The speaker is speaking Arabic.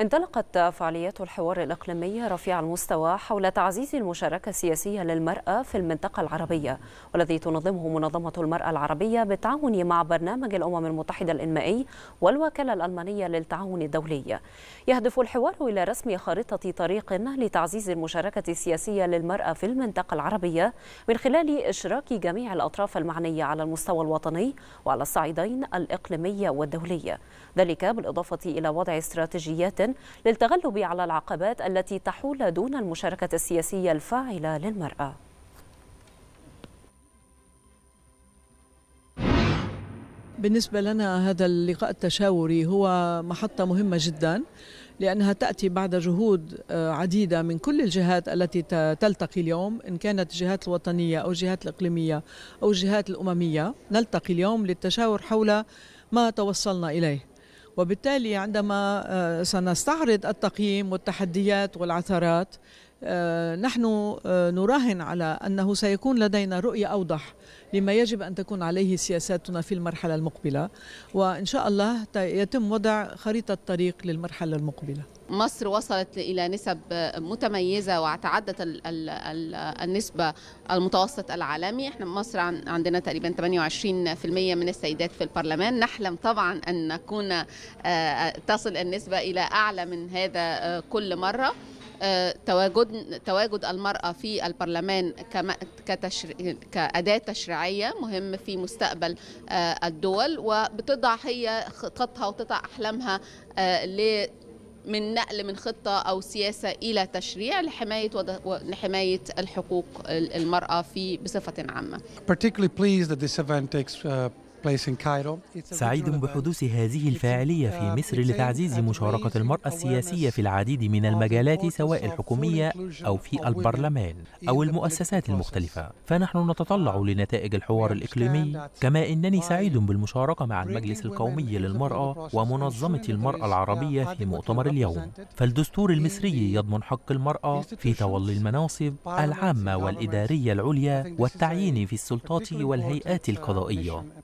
انطلقت فعاليات الحوار الإقليمي رفيع المستوى حول تعزيز المشاركة السياسية للمرأة في المنطقة العربية والذي تنظمه منظمة المرأة العربية بالتعاون مع برنامج الأمم المتحدة الإنمائي والوكالة الألمانية للتعاون الدولي يهدف الحوار إلى رسم خارطة طريق لتعزيز المشاركة السياسية للمرأة في المنطقة العربية من خلال إشراك جميع الأطراف المعنية على المستوى الوطني وعلى الصعيدين الإقليمي والدولي ذلك بالإضافة إلى وضع استراتيجيات للتغلب على العقبات التي تحول دون المشاركة السياسية الفاعلة للمرأة بالنسبة لنا هذا اللقاء التشاوري هو محطة مهمة جدا لأنها تأتي بعد جهود آه، عديدة من كل الجهات التي تلتقي اليوم إن كانت الجهات الوطنية أو الجهات الإقليمية أو الجهات الأممية نلتقي اليوم للتشاور حول ما توصلنا إليه وبالتالي عندما آه، سنستعرض التقييم والتحديات والعثرات آه، نحن آه، نراهن على أنه سيكون لدينا رؤية أوضح لما يجب أن تكون عليه سياساتنا في المرحلة المقبلة وإن شاء الله يتم وضع خريطة طريق للمرحلة المقبلة مصر وصلت إلى نسب متميزة وتعدت النسبة المتوسط العالمي احنا مصر عندنا تقريبا 28% من السيدات في البرلمان نحلم طبعا أن نكون آه، تصل النسبة إلى أعلى من هذا كل مرة آه، تواجد تواجد المرأة في البرلمان كأداة تشريعية مهم في مستقبل آه، الدول وبتضع هي خططها وتضع أحلامها آه، ل من نقل من خطة أو سياسة إلى تشريع لحماية و... لحماية الحقوق المرأة في بصفة عامة. Particularly pleased that this event takes uh, سعيد بحدوث هذه الفاعلية في uh, مصر لتعزيز مشاركة المرأة السياسية في العديد من المجالات سواء الحكومية أو في البرلمان أو المؤسسات المختلفة فنحن نتطلع uh, لنتائج الحوار الإقليمي كما إنني سعيد بالمشاركة مع المجلس القومي للمرأة ومنظمة المرأة العربية في مؤتمر اليوم فالدستور المصري يضمن حق المرأة في تولي المناصب العامة والإدارية العليا والتعيين في السلطات والهيئات uh, القضائية